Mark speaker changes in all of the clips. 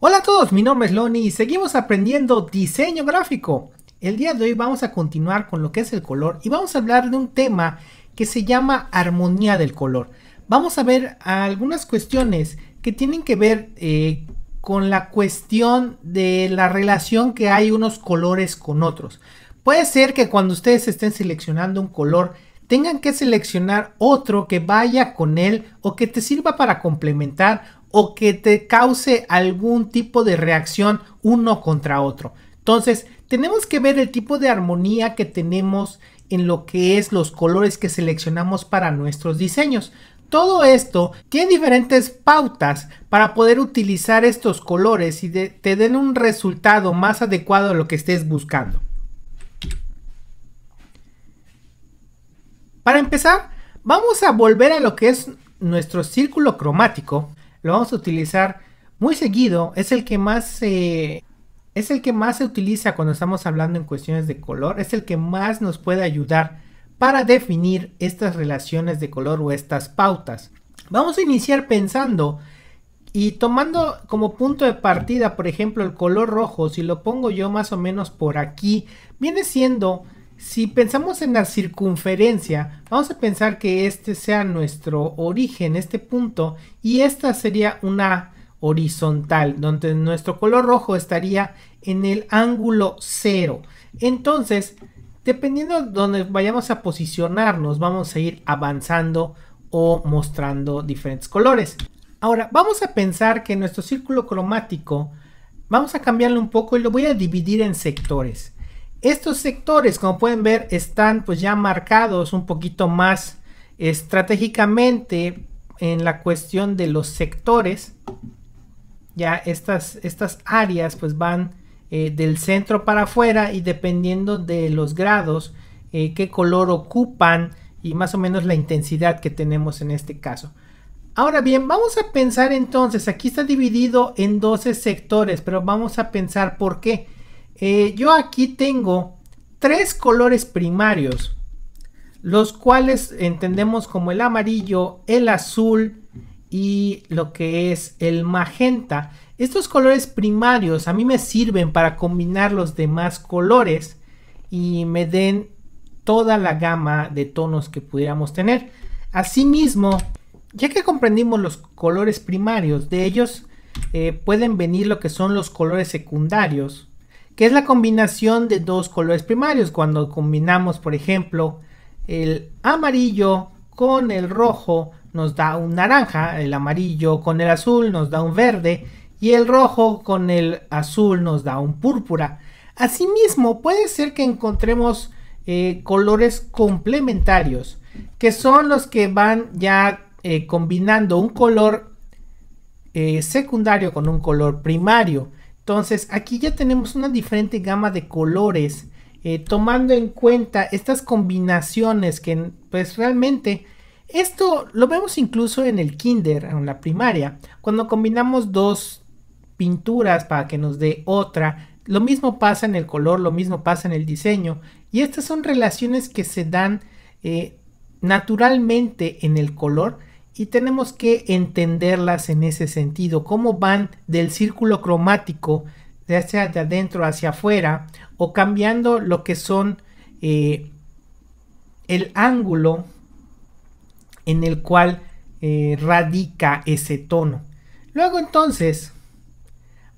Speaker 1: Hola a todos, mi nombre es Loni y seguimos aprendiendo diseño gráfico. El día de hoy vamos a continuar con lo que es el color y vamos a hablar de un tema que se llama armonía del color. Vamos a ver algunas cuestiones que tienen que ver eh, con la cuestión de la relación que hay unos colores con otros. Puede ser que cuando ustedes estén seleccionando un color tengan que seleccionar otro que vaya con él o que te sirva para complementar o que te cause algún tipo de reacción uno contra otro. Entonces, tenemos que ver el tipo de armonía que tenemos en lo que es los colores que seleccionamos para nuestros diseños. Todo esto tiene diferentes pautas para poder utilizar estos colores y te den un resultado más adecuado a lo que estés buscando. Para empezar, vamos a volver a lo que es nuestro círculo cromático lo vamos a utilizar muy seguido. Es el que más eh, es el que más se utiliza cuando estamos hablando en cuestiones de color. Es el que más nos puede ayudar para definir estas relaciones de color o estas pautas. Vamos a iniciar pensando y tomando como punto de partida, por ejemplo, el color rojo, si lo pongo yo más o menos por aquí, viene siendo si pensamos en la circunferencia, vamos a pensar que este sea nuestro origen, este punto, y esta sería una horizontal, donde nuestro color rojo estaría en el ángulo cero. Entonces, dependiendo de donde vayamos a posicionarnos, vamos a ir avanzando o mostrando diferentes colores. Ahora, vamos a pensar que nuestro círculo cromático, vamos a cambiarlo un poco y lo voy a dividir en sectores. Estos sectores, como pueden ver, están pues ya marcados un poquito más estratégicamente en la cuestión de los sectores. Ya estas, estas áreas pues van eh, del centro para afuera y dependiendo de los grados, eh, qué color ocupan y más o menos la intensidad que tenemos en este caso. Ahora bien, vamos a pensar entonces, aquí está dividido en 12 sectores, pero vamos a pensar por qué. Eh, yo aquí tengo tres colores primarios, los cuales entendemos como el amarillo, el azul y lo que es el magenta. Estos colores primarios a mí me sirven para combinar los demás colores y me den toda la gama de tonos que pudiéramos tener. Asimismo, ya que comprendimos los colores primarios, de ellos eh, pueden venir lo que son los colores secundarios, que es la combinación de dos colores primarios. Cuando combinamos, por ejemplo, el amarillo con el rojo nos da un naranja, el amarillo con el azul nos da un verde y el rojo con el azul nos da un púrpura. Asimismo, puede ser que encontremos eh, colores complementarios, que son los que van ya eh, combinando un color eh, secundario con un color primario. Entonces, aquí ya tenemos una diferente gama de colores, eh, tomando en cuenta estas combinaciones que pues realmente... Esto lo vemos incluso en el kinder, en la primaria, cuando combinamos dos pinturas para que nos dé otra. Lo mismo pasa en el color, lo mismo pasa en el diseño. Y estas son relaciones que se dan eh, naturalmente en el color y tenemos que entenderlas en ese sentido, cómo van del círculo cromático de hacia de adentro hacia afuera o cambiando lo que son eh, el ángulo en el cual eh, radica ese tono. Luego entonces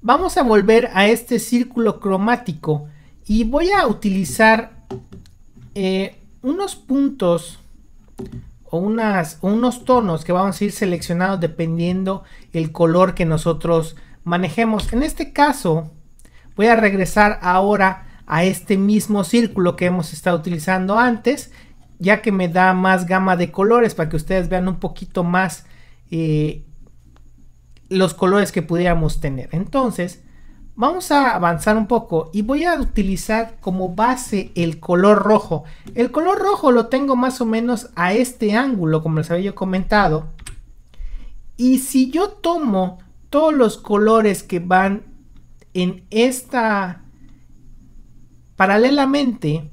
Speaker 1: vamos a volver a este círculo cromático y voy a utilizar eh, unos puntos o unos tonos que vamos a ir seleccionados dependiendo el color que nosotros manejemos. En este caso, voy a regresar ahora a este mismo círculo que hemos estado utilizando antes, ya que me da más gama de colores para que ustedes vean un poquito más eh, los colores que pudiéramos tener. Entonces, Vamos a avanzar un poco y voy a utilizar como base el color rojo. El color rojo lo tengo más o menos a este ángulo, como les había comentado. Y si yo tomo todos los colores que van en esta paralelamente,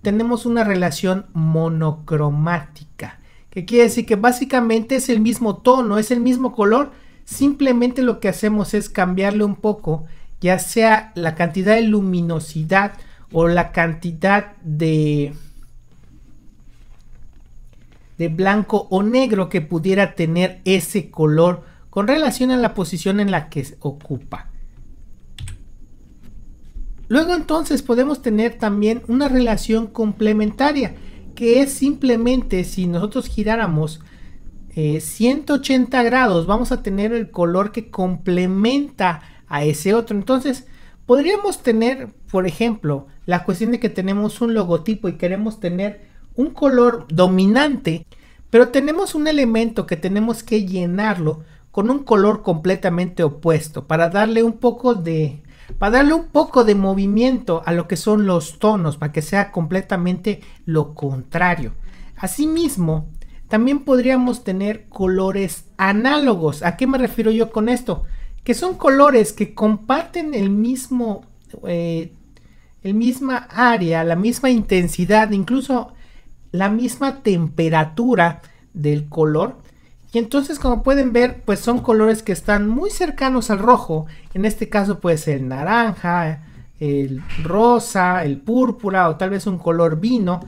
Speaker 1: tenemos una relación monocromática. Que quiere decir que básicamente es el mismo tono, es el mismo color. Simplemente lo que hacemos es cambiarle un poco ya sea la cantidad de luminosidad o la cantidad de de blanco o negro que pudiera tener ese color con relación a la posición en la que se ocupa. Luego entonces podemos tener también una relación complementaria que es simplemente si nosotros giráramos 180 eh, grados vamos a tener el color que complementa a ese otro. Entonces, podríamos tener, por ejemplo, la cuestión de que tenemos un logotipo y queremos tener un color dominante, pero tenemos un elemento que tenemos que llenarlo con un color completamente opuesto para darle un poco de para darle un poco de movimiento a lo que son los tonos, para que sea completamente lo contrario. Asimismo, también podríamos tener colores análogos. ¿A qué me refiero yo con esto? que son colores que comparten el mismo, eh, el misma área, la misma intensidad, incluso la misma temperatura del color. Y entonces como pueden ver, pues son colores que están muy cercanos al rojo. En este caso pues el naranja, el rosa, el púrpura o tal vez un color vino.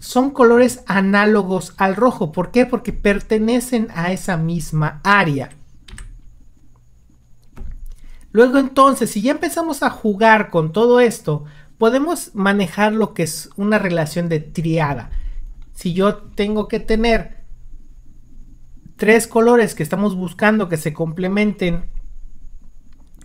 Speaker 1: Son colores análogos al rojo. ¿Por qué? Porque pertenecen a esa misma área. Luego entonces, si ya empezamos a jugar con todo esto, podemos manejar lo que es una relación de triada. Si yo tengo que tener tres colores que estamos buscando que se complementen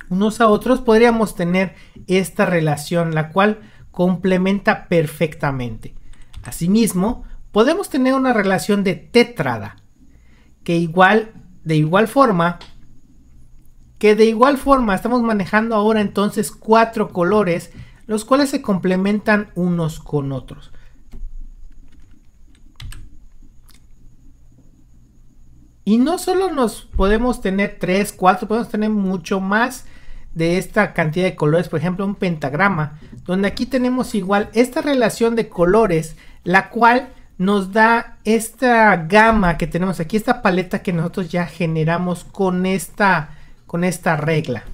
Speaker 1: unos a otros, podríamos tener esta relación, la cual complementa perfectamente. Asimismo, podemos tener una relación de tetrada, que igual, de igual forma, que de igual forma estamos manejando ahora entonces cuatro colores, los cuales se complementan unos con otros. Y no solo nos podemos tener tres, cuatro, podemos tener mucho más de esta cantidad de colores, por ejemplo un pentagrama, donde aquí tenemos igual esta relación de colores, la cual nos da esta gama que tenemos aquí, esta paleta que nosotros ya generamos con esta con esta regla.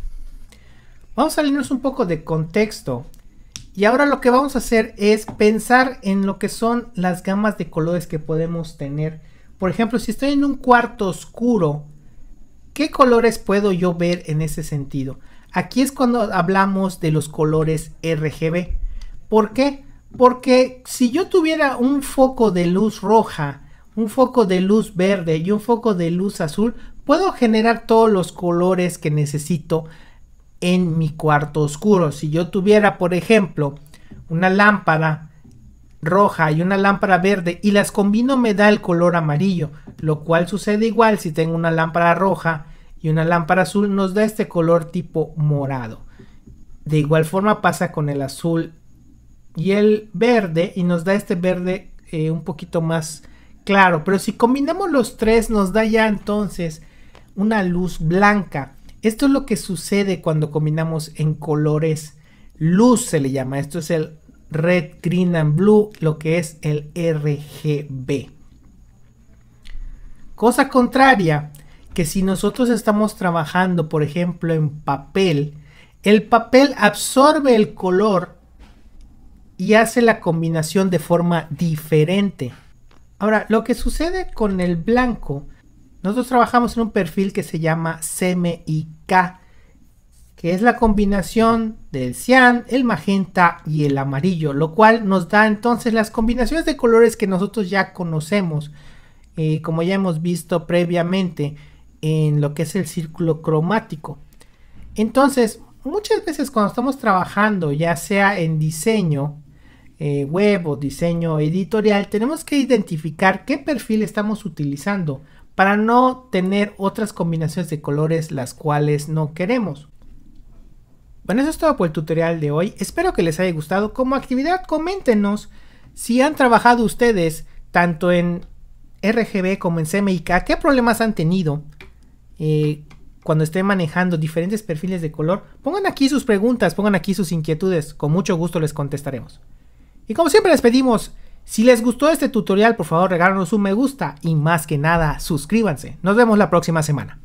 Speaker 1: Vamos a salirnos un poco de contexto y ahora lo que vamos a hacer es pensar en lo que son las gamas de colores que podemos tener. Por ejemplo, si estoy en un cuarto oscuro, ¿qué colores puedo yo ver en ese sentido? Aquí es cuando hablamos de los colores RGB. ¿Por qué? Porque si yo tuviera un foco de luz roja, un foco de luz verde y un foco de luz azul, puedo generar todos los colores que necesito en mi cuarto oscuro. Si yo tuviera, por ejemplo, una lámpara roja y una lámpara verde y las combino me da el color amarillo, lo cual sucede igual si tengo una lámpara roja y una lámpara azul nos da este color tipo morado. De igual forma pasa con el azul y el verde y nos da este verde eh, un poquito más claro, pero si combinamos los tres nos da ya entonces una luz blanca. Esto es lo que sucede cuando combinamos en colores luz, se le llama. Esto es el red, green and blue, lo que es el RGB. Cosa contraria, que si nosotros estamos trabajando, por ejemplo, en papel, el papel absorbe el color y hace la combinación de forma diferente. Ahora, lo que sucede con el blanco nosotros trabajamos en un perfil que se llama CMIK... que es la combinación del cian, el magenta y el amarillo, lo cual nos da entonces las combinaciones de colores que nosotros ya conocemos, eh, como ya hemos visto previamente en lo que es el círculo cromático. Entonces, muchas veces cuando estamos trabajando, ya sea en diseño eh, web o diseño editorial, tenemos que identificar qué perfil estamos utilizando para no tener otras combinaciones de colores las cuales no queremos. Bueno, eso es todo por el tutorial de hoy. Espero que les haya gustado. Como actividad, coméntenos si han trabajado ustedes tanto en RGB como en CMYK, qué problemas han tenido eh, cuando estén manejando diferentes perfiles de color. Pongan aquí sus preguntas, pongan aquí sus inquietudes. Con mucho gusto les contestaremos. Y como siempre les pedimos si les gustó este tutorial, por favor regálanos un me gusta y más que nada suscríbanse. Nos vemos la próxima semana.